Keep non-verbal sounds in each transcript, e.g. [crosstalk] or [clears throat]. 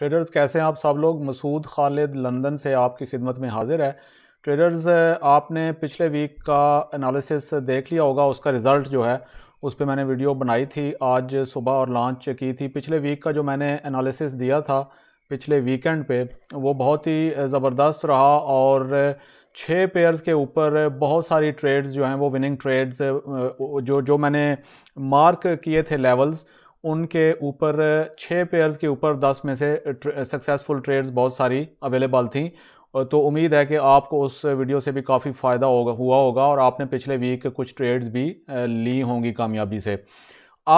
traders कैसे हैं आप सब लोग मसूद खालिद लंदन से आपकी खिदमत में हाजिर है ट्रेडर्स आपने पिछले वीक का एनालिसिस देख लिया होगा उसका रिज़ल्ट जो है उस पर मैंने वीडियो बनाई थी आज सुबह और लॉन्च की थी पिछले वीक का जो मैंने एनालिसिस दिया था पिछले वीकेंड पे वो बहुत ही ज़बरदस्त रहा और छः पेयर्स के ऊपर बहुत सारी ट्रेड्स जो हैं वो विनिंग ट्रेड्स जो जो मैंने मार्क किए थे लेवल्स उनके ऊपर छः पेयर्स के ऊपर दस में से सक्सेसफुल ट्रेड्स बहुत सारी अवेलेबल थी तो उम्मीद है कि आपको उस वीडियो से भी काफ़ी फ़ायदा होगा हुआ होगा और आपने पिछले वीक कुछ ट्रेड्स भी ली होंगी कामयाबी से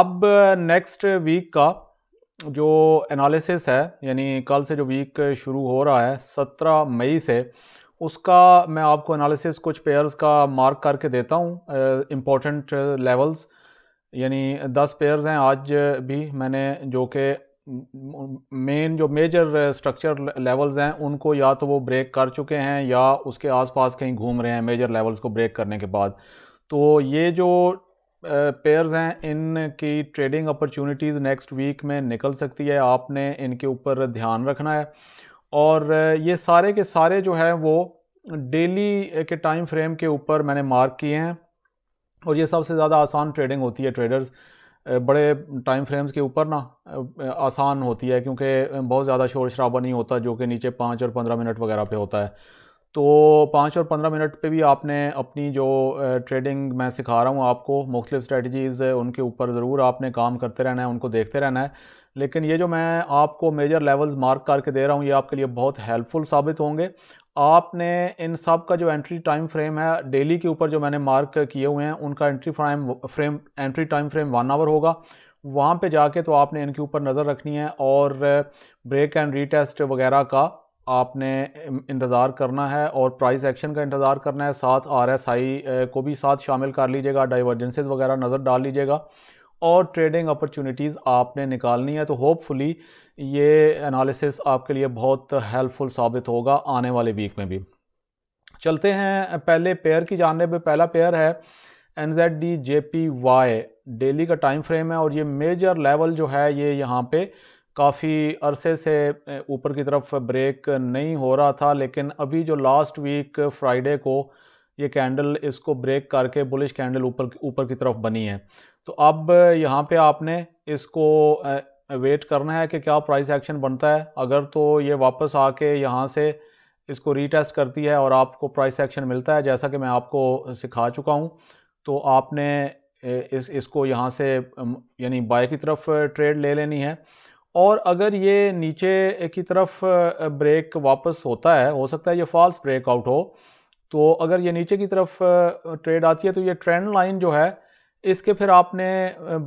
अब नेक्स्ट वीक का जो एनालिसिस है यानी कल से जो वीक शुरू हो रहा है सत्रह मई से उसका मैं आपको एनालिसिस कुछ पेयर्स का मार्क करके देता हूँ इम्पोर्टेंट लेवल्स यानी दस पेयर्स हैं आज भी मैंने जो कि मेन जो मेजर स्ट्रक्चर लेवल्स हैं उनको या तो वो ब्रेक कर चुके हैं या उसके आसपास कहीं घूम रहे हैं मेजर लेवल्स को ब्रेक करने के बाद तो ये जो पेयर्स हैं इनकी ट्रेडिंग अपॉर्चुनिटीज़ नेक्स्ट वीक में निकल सकती है आपने इनके ऊपर ध्यान रखना है और ये सारे के सारे जो है वो डेली के टाइम फ्रेम के ऊपर मैंने मार्क किए हैं और ये सबसे ज़्यादा आसान ट्रेडिंग होती है ट्रेडर्स बड़े टाइम फ्रेम्स के ऊपर ना आसान होती है क्योंकि बहुत ज़्यादा शोर शराबा नहीं होता जो कि नीचे पाँच और पंद्रह मिनट वगैरह पे होता है तो पाँच और पंद्रह मिनट पे भी आपने अपनी जो ट्रेडिंग मैं सिखा रहा हूँ आपको मुख्तफ स्ट्रेटजीज़ उनके ऊपर ज़रूर आपने काम करते रहना है उनको देखते रहना है लेकिन ये जो मैं आपको मेजर लेवल्स मार्क करके दे रहा हूँ ये आपके लिए बहुत हेल्पफुल साबित होंगे आपने इन सब का जो एंट्री टाइम फ्रेम है डेली के ऊपर जो मैंने मार्क किए हुए हैं उनका entry frame frame entry time frame one hour होगा वहाँ पे जाके तो आपने इनके ऊपर नज़र रखनी है और ब्रेक एंड रीटेस्ट वगैरह का आपने इंतज़ार करना है और प्राइस एक्शन का इंतज़ार करना है साथ आर एस आई को भी साथ शामिल कर लीजिएगा डाइवर्जेंसेज वगैरह नज़र डाल लीजिएगा और ट्रेडिंग अपॉर्चुनिटीज़ आपने निकालनी है तो होपफुली ये एनालिसिस आपके लिए बहुत हेल्पफुल साबित होगा आने वाले वीक में भी चलते हैं पहले पेयर की जानब पहला पेयर है N Z D J P Y daily का टाइम फ्रेम है और ये मेजर लेवल जो है ये यहाँ पे काफ़ी अरसे से ऊपर की तरफ ब्रेक नहीं हो रहा था लेकिन अभी जो लास्ट वीक फ्राइडे को ये कैंडल इसको ब्रेक करके बुलिश कैंडल ऊपर ऊपर की तरफ बनी है तो अब यहाँ पे आपने इसको वेट करना है कि क्या प्राइस एक्शन बनता है अगर तो ये वापस आके यहाँ से इसको रीटेस्ट करती है और आपको प्राइस एक्शन मिलता है जैसा कि मैं आपको सिखा चुका हूँ तो आपने इस इसको यहाँ से यानी बाय की तरफ ट्रेड ले लेनी है और अगर ये नीचे की तरफ ब्रेक वापस होता है हो सकता है ये फॉल्स ब्रेकआउट हो तो अगर ये नीचे की तरफ ट्रेड आती है तो ये ट्रेंड लाइन जो है इसके फिर आपने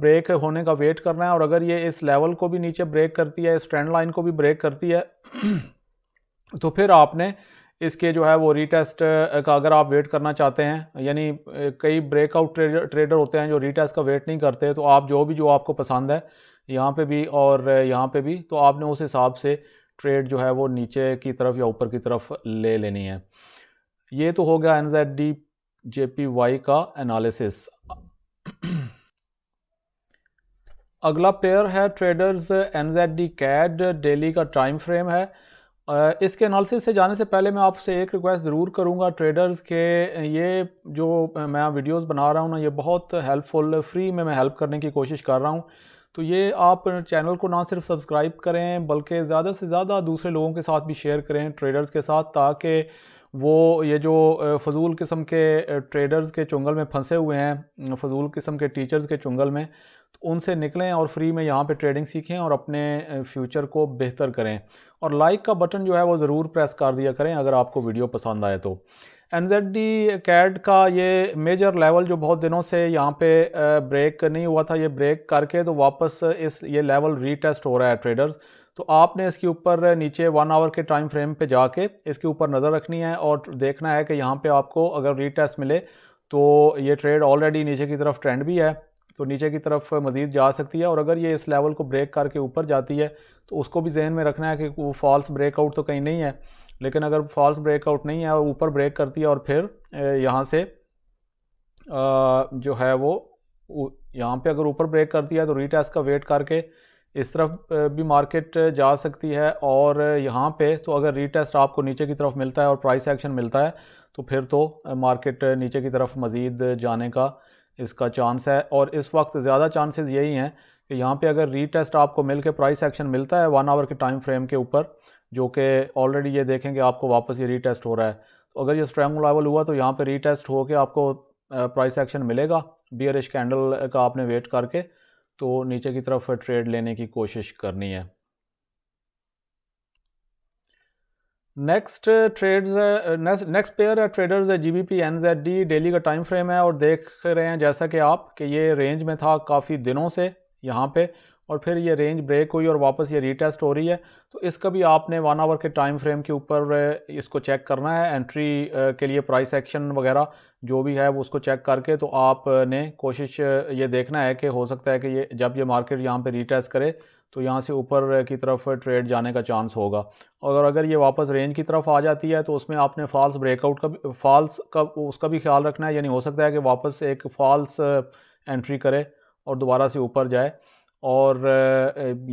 ब्रेक होने का वेट करना है और अगर ये इस लेवल को भी नीचे ब्रेक करती है इस ट्रेंड लाइन को भी ब्रेक करती है [clears throat] तो फिर आपने इसके जो है वो रीटेस्ट का अगर आप वेट करना चाहते हैं यानी कई ब्रेकआउट ट्रेडर ट्रेडर होते हैं जो रीटेस्ट का वेट नहीं करते तो आप जो भी जो आपको पसंद है यहाँ पे भी और यहाँ पे भी तो आपने उस हिसाब से ट्रेड जो है वो नीचे की तरफ या ऊपर की तरफ ले लेनी है ये तो हो गया N Z D J P Y का एनालिसिस अगला पेयर है traders N Z D CAD daily का टाइम फ्रेम है इसके एनालिसिस से जाने से पहले मैं आपसे एक रिक्वेस्ट ज़रूर करूंगा ट्रेडर्स के ये जो मैं वीडियोस बना रहा हूं ना ये बहुत हेल्पफुल फ्री में मैं हेल्प करने की कोशिश कर रहा हूं तो ये आप चैनल को ना सिर्फ सब्सक्राइब करें बल्कि ज़्यादा से ज़्यादा दूसरे लोगों के साथ भी शेयर करें ट्रेडर्स के साथ ताकि वो ये जो फजूल किस्म के ट्रेडर्स के चुंगल में फंसे हुए हैं फजूल किस्म के टीचर्स के चुंगल में तो उनसे निकलें और फ्री में यहाँ पे ट्रेडिंग सीखें और अपने फ्यूचर को बेहतर करें और लाइक का बटन जो है वो ज़रूर प्रेस कर दिया करें अगर आपको वीडियो पसंद आए तो एन जेड डी कैड का ये मेजर लेवल जो बहुत दिनों से यहाँ पे ब्रेक नहीं हुआ था ये ब्रेक करके तो वापस इस ये लेवल रीटेस्ट हो रहा है ट्रेडर्स तो आपने इसके ऊपर नीचे वन आवर के टाइम फ्रेम पे जाके इसके ऊपर नज़र रखनी है और देखना है कि यहाँ पे आपको अगर रीटेस्ट मिले तो ये ट्रेड ऑलरेडी नीचे की तरफ ट्रेंड भी है तो नीचे की तरफ मज़ीद जा सकती है और अगर ये इस लेवल को ब्रेक करके ऊपर जाती है तो उसको भी जहन में रखना है कि वो फॉल्स ब्रेकआउट तो कहीं नहीं है लेकिन अगर फॉल्स ब्रेकआउट नहीं है और ऊपर ब्रेक करती है और फिर यहाँ से जो है वो यहाँ पे अगर ऊपर ब्रेक करती है तो रीटेस्ट का वेट करके इस तरफ भी मार्केट जा सकती है और यहाँ पे तो अगर रीटेस्ट आपको नीचे की तरफ मिलता है और प्राइस एक्शन मिलता है तो फिर तो मार्केट नीचे की तरफ मज़ीद जाने का इसका चांस है और इस वक्त ज़्यादा चांसेस यही हैं कि यहाँ पे अगर रीटेस्ट आपको मिल के प्राइस एक्शन मिलता है वन आवर के टाइम फ्रेम के ऊपर जो कि ऑलरेडी ये देखें कि आपको वापस ये रीटेस्ट हो रहा है तो अगर ये स्ट्रैंग लेवल हुआ तो यहाँ पर रीटेस्ट होकर आपको प्राइस एक्शन मिलेगा बियरिश कैंडल का आपने वेट करके तो नीचे की तरफ ट्रेड लेने की कोशिश करनी है नेक्स्ट ट्रेड्स नेक्स्ट पेयर है ट्रेडर्स है G B P N Z D daily का टाइम फ्रेम है और देख रहे हैं जैसा कि आप कि ये रेंज में था काफ़ी दिनों से यहाँ पे और फिर ये रेंज ब्रेक हुई और वापस ये रीटेस्ट हो रही है तो इसका भी आपने वन आवर के टाइम फ्रेम के ऊपर इसको चेक करना है एंट्री के लिए प्राइस एक्शन वगैरह जो भी है वो उसको चेक करके तो आपने कोशिश ये देखना है कि हो सकता है कि ये जब ये मार्केट यहाँ पे रीटेस्ट करे तो यहाँ से ऊपर की तरफ ट्रेड जाने का चांस होगा और अगर ये वापस रेंज की तरफ आ जाती है तो उसमें आपने फॉल्स ब्रेकआउट का फॉल्स का उसका भी ख्याल रखना है यानी हो सकता है कि वापस एक फॉल्स एंट्री करे और दोबारा से ऊपर जाए और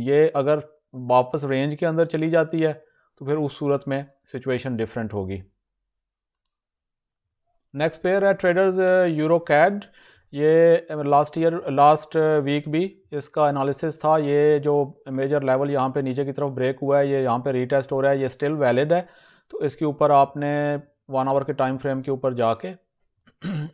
ये अगर वापस रेंज के अंदर चली जाती है तो फिर उस सूरत में सिचुएशन डिफरेंट होगी नेक्स्ट पेयर है ट्रेडर्स यूरो कैड ये लास्ट ईयर लास्ट वीक भी इसका एनालिसिस था ये जो मेजर लेवल यहाँ पे नीचे की तरफ ब्रेक हुआ है ये यहाँ पे रीटेस्ट हो रहा है ये स्टिल वैलिड है तो इसके ऊपर आपने वन आवर के टाइम फ्रेम के ऊपर जाके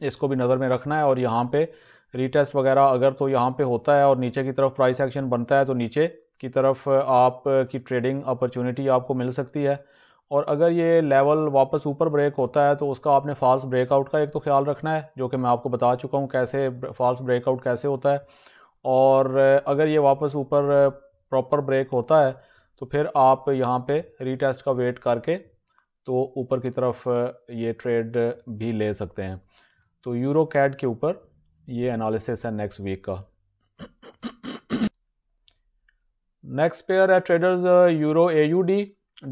इसको भी नज़र में रखना है और यहाँ पर रीटेस्ट वगैरह अगर तो यहाँ पे होता है और नीचे की तरफ प्राइस एक्शन बनता है तो नीचे की तरफ आप की ट्रेडिंग अपॉर्चुनिटी आपको मिल सकती है और अगर ये लेवल वापस ऊपर ब्रेक होता है तो उसका आपने फॉल्स ब्रेकआउट का एक तो ख्याल रखना है जो कि मैं आपको बता चुका हूँ कैसे फॉल्स ब्रेकआउट कैसे होता है और अगर ये वापस ऊपर प्रॉपर ब्रेक होता है तो फिर आप यहाँ पे रीटेस्ट का वेट करके तो ऊपर की तरफ ये ट्रेड भी ले सकते हैं तो यूरो कैड के ऊपर ये एनालिसिस है नेक्स्ट वीक का नेक्स्ट पेयर है traders euro A U D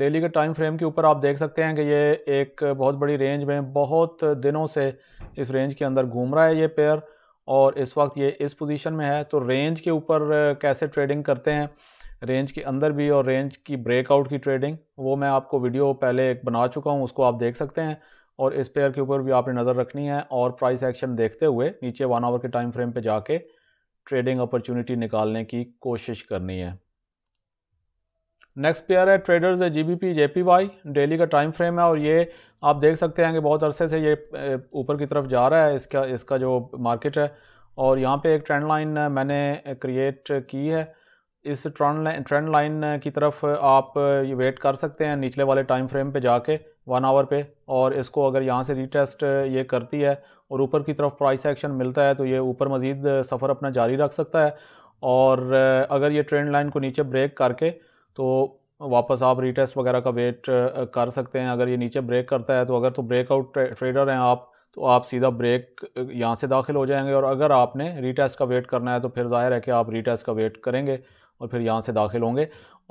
daily के टाइम फ्रेम के ऊपर आप देख सकते हैं कि ये एक बहुत बड़ी रेंज में बहुत दिनों से इस रेंज के अंदर घूम रहा है ये पेयर और इस वक्त ये इस पोजीशन में है तो रेंज के ऊपर uh, कैसे ट्रेडिंग करते हैं रेंज के अंदर भी और रेंज की ब्रेकआउट की ट्रेडिंग वो मैं आपको वीडियो पहले एक बना चुका हूँ उसको आप देख सकते हैं और इस पेयर के ऊपर भी आपने नज़र रखनी है और प्राइस एक्शन देखते हुए नीचे वन आवर के टाइम फ्रेम पे जाके ट्रेडिंग अपॉर्चुनिटी निकालने की कोशिश करनी है नेक्स्ट पेयर है ट्रेडर्स है G B P J P Y daily का टाइम फ्रेम है और ये आप देख सकते हैं कि बहुत अरसे से ये ऊपर की तरफ जा रहा है इसका इसका जो मार्केट है और यहाँ पर एक ट्रेंड लाइन मैंने क्रिएट की है इस ट्रेंड लाइन ट्रेंड लाइन की तरफ आप ये वेट कर सकते हैं निचले वाले टाइम फ्रेम पर जाके वन आवर पे और इसको अगर यहाँ से रीटेस्ट ये करती है और ऊपर की तरफ प्राइस एक्शन मिलता है तो ये ऊपर मज़ीद सफ़र अपना जारी रख सकता है और अगर ये ट्रेंड लाइन को नीचे ब्रेक करके तो वापस आप रीटेस्ट वगैरह का वेट कर सकते हैं अगर ये नीचे ब्रेक करता है तो अगर तो ब्रेकआउट ट्रेडर हैं आप तो आप सीधा ब्रेक यहाँ से दाखिल हो जाएंगे और अगर आपने रीटेस्ट का वेट करना है तो फिर ज़ाहिर है कि आप रीटेस्ट का वेट करेंगे और फिर यहाँ से दाखिल होंगे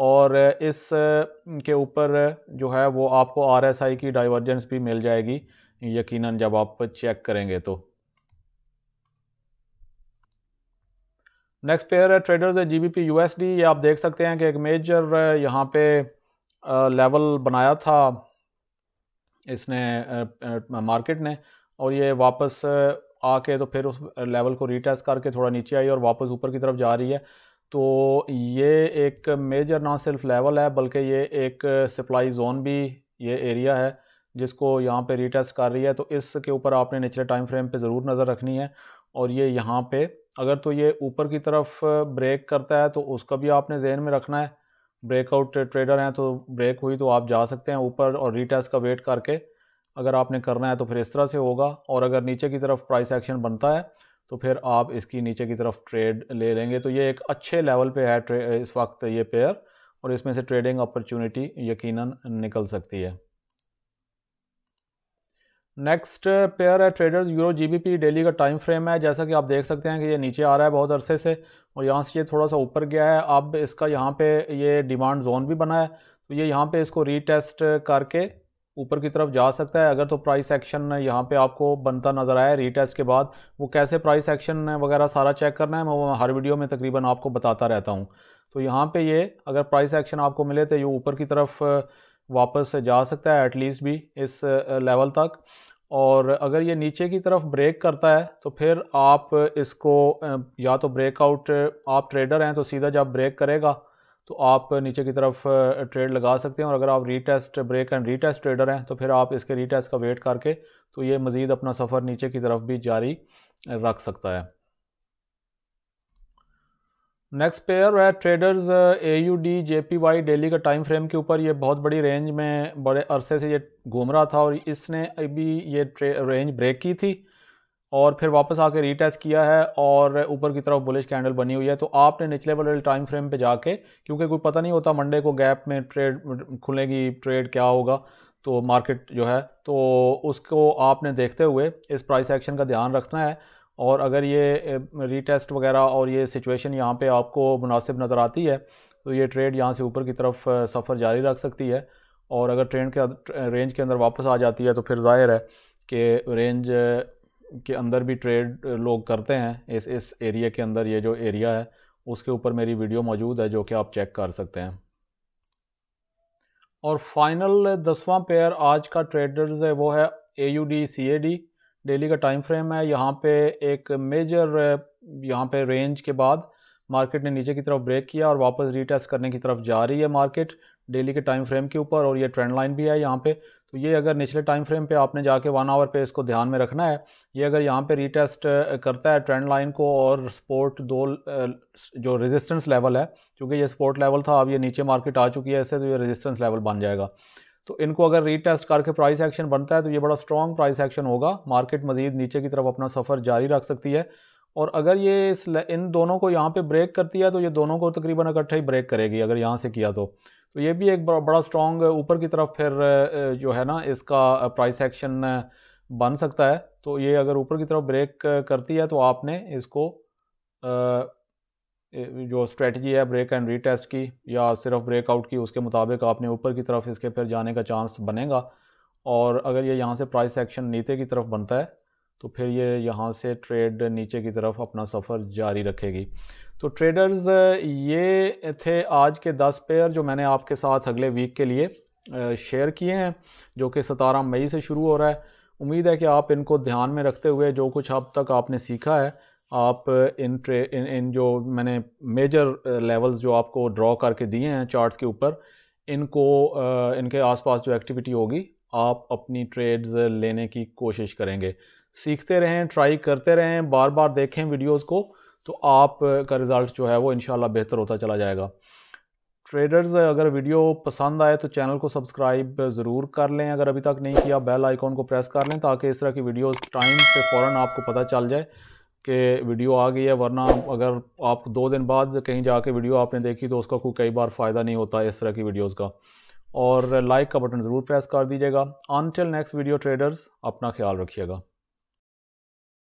और इस के ऊपर जो है वो आपको आई की डाइवर्जेंस भी मिल जाएगी यकीनन जब आप चेक करेंगे तो नेक्स्ट पेयर है traders G B P U S D ये आप देख सकते हैं कि एक मेजर यहाँ पे लेवल बनाया था इसने मार्केट ने और ये वापस आके तो फिर उस लेवल को रीटेस्ट करके थोड़ा नीचे आई और वापस ऊपर की तरफ जा रही है तो ये एक मेजर ना सिर्फ लेवल है बल्कि ये एक सप्लाई जोन भी ये एरिया है जिसको यहाँ पे रीटेस्ट कर रही है तो इसके ऊपर आपने निचले टाइम फ्रेम पे ज़रूर नज़र रखनी है और ये यहाँ पे अगर तो ये ऊपर की तरफ ब्रेक करता है तो उसका भी आपने जहन में रखना है ब्रेकआउट ट्रेडर हैं तो ब्रेक हुई तो आप जा सकते हैं ऊपर और रीटेस्ट का वेट करके अगर आपने करना है तो फिर इस तरह से होगा और अगर नीचे की तरफ प्राइस एक्शन बनता है तो फिर आप इसकी नीचे की तरफ ट्रेड ले लेंगे तो ये एक अच्छे लेवल पे है इस वक्त ये पेयर और इसमें से ट्रेडिंग अपॉर्चुनिटी यकीनन निकल सकती है नेक्स्ट पेयर है ट्रेडर्स यूरो जीबीपी डेली का टाइम फ्रेम है जैसा कि आप देख सकते हैं कि ये नीचे आ रहा है बहुत अरसे से और यहाँ से ये थोड़ा सा ऊपर गया है अब इसका यहाँ पे ये डिमांड जोन भी बना है तो ये यहाँ पे इसको रीटेस्ट करके ऊपर की तरफ जा सकता है अगर तो प्राइस एक्शन यहाँ पे आपको बनता नज़र आया रीटेस्ट के बाद वो कैसे प्राइस एक्शन वगैरह सारा चेक करना है मैं हर वीडियो में तकरीबन आपको बताता रहता हूँ तो यहाँ पे ये अगर प्राइस एक्शन आपको मिले तो ये ऊपर की तरफ वापस जा सकता है एटलीस्ट भी इस लेवल तक और अगर ये नीचे की तरफ ब्रेक करता है तो फिर आप इसको या तो ब्रेकआउट आप ट्रेडर हैं तो सीधा जब ब्रेक करेगा तो आप नीचे की तरफ ट्रेड लगा सकते हैं और अगर आप retest break and retest trader हैं तो फिर आप इसके रीटेस्ट का वेट करके तो ये मज़ीद अपना सफ़र नीचे की तरफ भी जारी रख सकता है नेक्स्ट पेयर है traders A U D J P Y daily का टाइम फ्रेम के ऊपर ये बहुत बड़ी रेंज में बड़े अरसे से ये घूम रहा था और इसने अभी ये रेंज ब्रेक की थी और फिर वापस आके रीटेस्ट किया है और ऊपर की तरफ बुलिश कैंडल बनी हुई है तो आपने निचले वाले टाइम फ्रेम पे जाके क्योंकि कोई पता नहीं होता मंडे को गैप में ट्रेड खुलेगी ट्रेड क्या होगा तो मार्केट जो है तो उसको आपने देखते हुए इस प्राइस एक्शन का ध्यान रखना है और अगर ये रीटेस्ट वगैरह और ये सिचुएशन यहाँ पर आपको मुनासिब नज़र आती है तो ये ट्रेड यहाँ से ऊपर की तरफ सफ़र जारी रख सकती है और अगर ट्रेंड के रेंज के अंदर वापस आ जाती है तो फिर जाहिर है कि रेंज के अंदर भी ट्रेड लोग करते हैं इस इस एरिया के अंदर ये जो एरिया है उसके ऊपर मेरी वीडियो मौजूद है जो कि आप चेक कर सकते हैं और फाइनल दसवां पेयर आज का ट्रेडर्स है वो है A U D C A D daily का टाइम फ्रेम है यहाँ पे एक मेजर यहाँ पे रेंज के बाद मार्केट ने नीचे की तरफ ब्रेक किया और वापस रीटेस्ट करने की तरफ जा रही है मार्केट डेली के टाइम फ्रेम के ऊपर और ये ट्रेंड लाइन भी है यहाँ पे तो ये अगर निचले टाइम फ्रेम पे आपने जाके वन आवर पे इसको ध्यान में रखना है ये अगर यहाँ पे रीटेस्ट करता है ट्रेंड लाइन को और सपोर्ट दो जो रेजिस्टेंस लेवल है क्योंकि ये सपोर्ट लेवल था अब ये नीचे मार्केट आ चुकी है इससे तो ये रेजिस्टेंस लेवल बन जाएगा तो इनको अगर रीटेस्ट करके प्राइस एक्शन बनता है तो ये बड़ा स्ट्रॉन्ग प्राइस एक्शन होगा मार्केट मजीद नीचे की तरफ अपना सफ़र जारी रख सकती है और अगर ये इस इन दोनों को यहाँ पर ब्रेक करती है तो ये दोनों को तकरीबन इकट्ठा ही ब्रेक करेगी अगर यहाँ से किया तो तो ये भी एक बड़ा स्ट्रॉन्ग ऊपर की तरफ फिर जो है ना इसका प्राइस एक्शन बन सकता है तो ये अगर ऊपर की तरफ ब्रेक करती है तो आपने इसको जो स्ट्रेटजी है ब्रेक एंड रीटेस्ट की या सिर्फ ब्रेकआउट की उसके मुताबिक आपने ऊपर की तरफ इसके फिर जाने का चांस बनेगा और अगर ये यहाँ से प्राइस एक्शन नीचे की तरफ बनता है तो फिर ये यहाँ से ट्रेड नीचे की तरफ अपना सफ़र जारी रखेगी तो ट्रेडर्स ये थे आज के 10 पेयर जो मैंने आपके साथ अगले वीक के लिए शेयर किए हैं जो कि सतारह मई से शुरू हो रहा है उम्मीद है कि आप इनको ध्यान में रखते हुए जो कुछ अब तक आपने सीखा है आप इन ट्रे इन, इन जो मैंने मेजर लेवल्स जो आपको ड्रॉ करके दिए हैं चार्ट्स के ऊपर इनको इनके आसपास जो एक्टिविटी होगी आप अपनी ट्रेड्स लेने की कोशिश करेंगे सीखते रहें ट्राई करते रहें बार बार देखें वीडियोस को तो आप का रिज़ल्ट जो है वो इन बेहतर होता चला जाएगा ट्रेडर्स अगर वीडियो पसंद आए तो चैनल को सब्सक्राइब ज़रूर कर लें अगर अभी तक नहीं किया बेल आइकॉन को प्रेस कर लें ताकि इस तरह की वीडियोस टाइम से फ़ौर आपको पता चल जाए कि वीडियो आ गई है वरना अगर आप दो दिन बाद कहीं जाके वीडियो आपने देखी तो उसका कोई कई बार फ़ायदा नहीं होता इस तरह की वीडियोज़ का और लाइक का बटन ज़रूर प्रेस कर दीजिएगा अनटिल नेक्स्ट वीडियो ट्रेडर्स अपना ख्याल रखिएगा